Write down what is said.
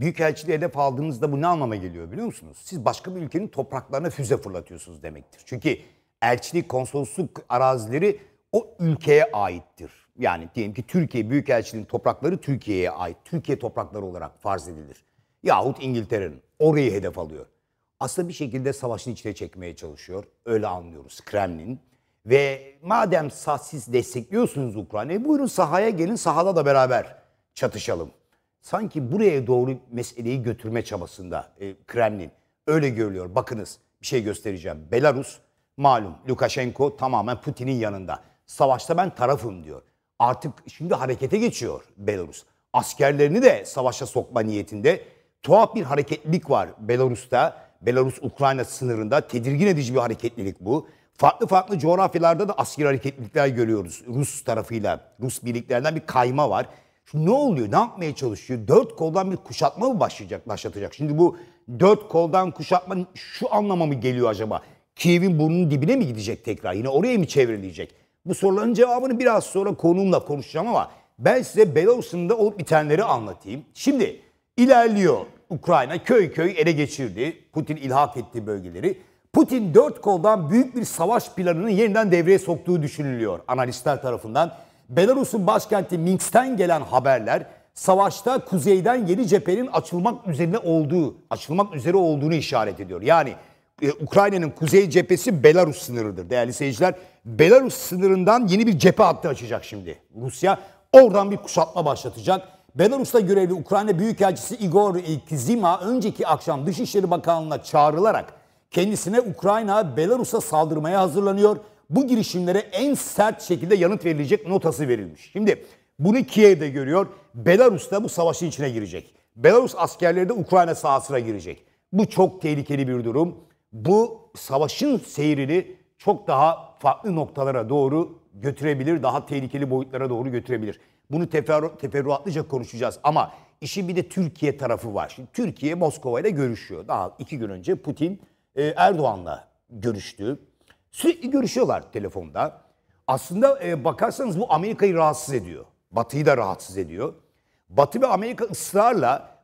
Büyükelçiliği hedef aldığınızda bu ne anlama geliyor biliyor musunuz? Siz başka bir ülkenin topraklarına füze fırlatıyorsunuz demektir. Çünkü elçilik, konsolosluk arazileri o ülkeye aittir. Yani diyelim ki Türkiye Büyükelçiliğinin toprakları Türkiye'ye ait. Türkiye toprakları olarak farz edilir. Yahut İngiltere'nin orayı hedef alıyor. Aslında bir şekilde savaşın içine çekmeye çalışıyor. Öyle anlıyoruz Kremlin. Ve madem siz destekliyorsunuz Ukrayna'yı buyurun sahaya gelin sahada da beraber çatışalım sanki buraya doğru meseleyi götürme çabasında e, Kremlin. Öyle görülüyor. Bakınız bir şey göstereceğim. Belarus malum Lukashenko tamamen Putin'in yanında. Savaşta ben tarafım diyor. Artık şimdi harekete geçiyor Belarus. Askerlerini de savaşa sokma niyetinde tuhaf bir hareketlilik var Belarus'ta. Belarus-Ukrayna sınırında tedirgin edici bir hareketlilik bu. Farklı farklı coğrafyalarda da asker hareketlilikler görüyoruz. Rus tarafıyla, Rus birliklerinden bir kayma var. Şu ne oluyor? Ne yapmaya çalışıyor? Dört koldan bir kuşatma mı başlayacak, başlatacak? Şimdi bu dört koldan kuşatma şu anlama mı geliyor acaba? Kiev'in burnunun dibine mi gidecek tekrar? Yine oraya mı çevrilecek? Bu soruların cevabını biraz sonra konuğumla konuşacağım ama ben size Belarus'un da olup bitenleri anlatayım. Şimdi ilerliyor Ukrayna köy köy ele geçirdi. Putin ilhak ettiği bölgeleri. Putin dört koldan büyük bir savaş planını yeniden devreye soktuğu düşünülüyor analistler tarafından. Belarus'un başkenti Minsk'ten gelen haberler savaşta kuzeyden yeni cephenin açılmak üzerine olduğu, açılmak üzere olduğunu işaret ediyor. Yani e, Ukrayna'nın kuzey cephesi Belarus sınırıdır değerli seyirciler. Belarus sınırından yeni bir cephe hattı açacak şimdi Rusya. Oradan bir kuşatma başlatacak. Belarus'ta görevli Ukrayna Büyükelçisi Igor Kizima önceki akşam Dışişleri Bakanlığı'na çağrılarak kendisine Ukrayna Belarus'a saldırmaya hazırlanıyor bu girişimlere en sert şekilde yanıt verilecek notası verilmiş. Şimdi bunu Kiev de görüyor. Belarus da bu savaşın içine girecek. Belarus askerleri de Ukrayna sahasına girecek. Bu çok tehlikeli bir durum. Bu savaşın seyrini çok daha farklı noktalara doğru götürebilir, daha tehlikeli boyutlara doğru götürebilir. Bunu teferru, teferruatlıca konuşacağız ama işin bir de Türkiye tarafı var. Şimdi Türkiye Moskova ile görüşüyor. Daha iki gün önce Putin e, Erdoğan'la görüştü. Sürekli görüşüyorlar telefonda. Aslında e, bakarsanız bu Amerika'yı rahatsız ediyor. Batı'yı da rahatsız ediyor. Batı ve Amerika ısrarla